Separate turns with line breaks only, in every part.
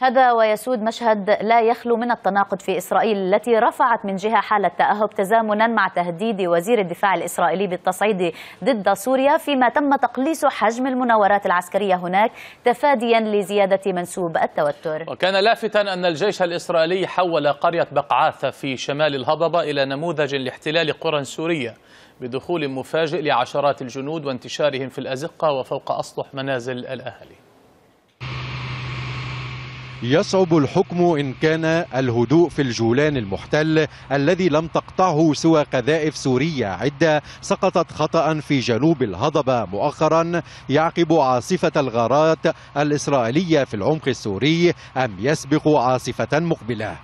هذا ويسود مشهد لا يخلو من التناقض في إسرائيل التي رفعت من جهة حالة تأهب تزامنا مع تهديد وزير الدفاع الإسرائيلي بالتصعيد ضد سوريا فيما تم تقليص حجم المناورات العسكرية هناك تفاديا لزيادة منسوب التوتر وكان لافتا أن الجيش الإسرائيلي حول قرية بقعاثة في شمال الهضبة إلى نموذج لاحتلال قرى سورية بدخول مفاجئ لعشرات الجنود وانتشارهم في الأزقة وفوق أسطح منازل الأهالي
يصعب الحكم إن كان الهدوء في الجولان المحتل الذي لم تقطعه سوى قذائف سورية عدة سقطت خطأ في جنوب الهضبة مؤخرا يعقب عاصفة الغارات الإسرائيلية في العمق السوري أم يسبق عاصفة مقبلة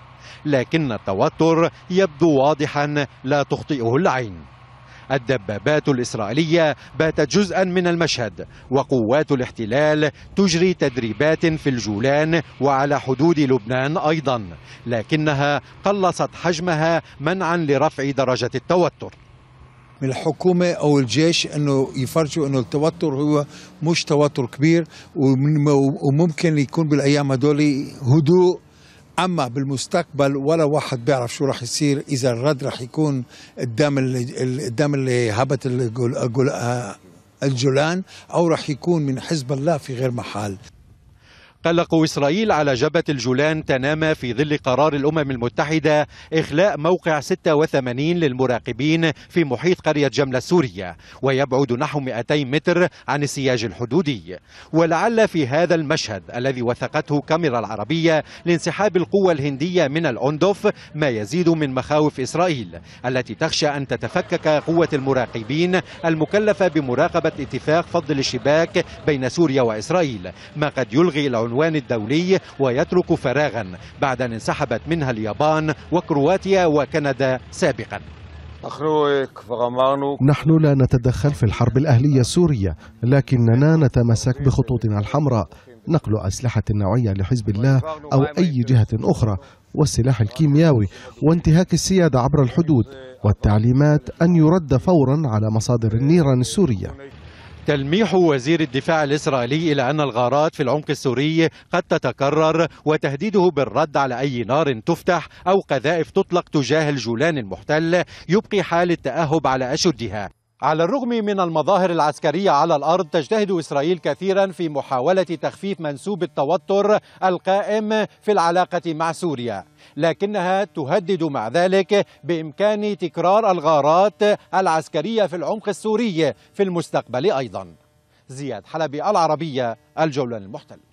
لكن التوتر يبدو واضحا لا تخطئه العين الدبابات الإسرائيلية باتت جزءا من المشهد وقوات الاحتلال تجري تدريبات في الجولان وعلى حدود لبنان أيضا لكنها قلصت حجمها منعا لرفع درجة التوتر
من الحكومة أو الجيش أنه يفرجوا أنه التوتر هو مش توتر كبير وممكن يكون بالأيام هدول هدوء اما بالمستقبل ولا واحد بيعرف شو راح يصير اذا الرد راح يكون قدام قدام اللي هبت آه، الجولان او راح يكون من حزب الله في غير محل
قلق إسرائيل على جبهة الجولان تنامى في ظل قرار الأمم المتحدة إخلاء موقع 86 للمراقبين في محيط قرية جملة السورية ويبعد نحو 200 متر عن السياج الحدودي ولعل في هذا المشهد الذي وثقته كاميرا العربية لانسحاب القوة الهندية من الأندوف ما يزيد من مخاوف إسرائيل التي تخشى أن تتفكك قوة المراقبين المكلفة بمراقبة اتفاق فض الاشتباك بين سوريا وإسرائيل ما قد يلغي العنوان العنوان الدولي ويترك فراغا بعد أن انسحبت منها اليابان وكرواتيا وكندا سابقا
نحن لا نتدخل في الحرب الأهلية السورية لكننا نتمسك بخطوطنا الحمراء نقل أسلحة نوعية لحزب الله أو أي جهة أخرى والسلاح الكيمياوي وانتهاك السيادة عبر الحدود والتعليمات أن يرد فورا على مصادر النيران السورية
تلميح وزير الدفاع الإسرائيلي إلى أن الغارات في العمق السوري قد تتكرر وتهديده بالرد على أي نار تفتح أو قذائف تطلق تجاه الجولان المحتل يبقي حال التأهب على أشدها على الرغم من المظاهر العسكرية على الأرض تجتهد إسرائيل كثيرا في محاولة تخفيف منسوب التوتر القائم في العلاقة مع سوريا لكنها تهدد مع ذلك بإمكان تكرار الغارات العسكرية في العمق السوري في المستقبل أيضا زياد حلبي العربية الجولان المحتل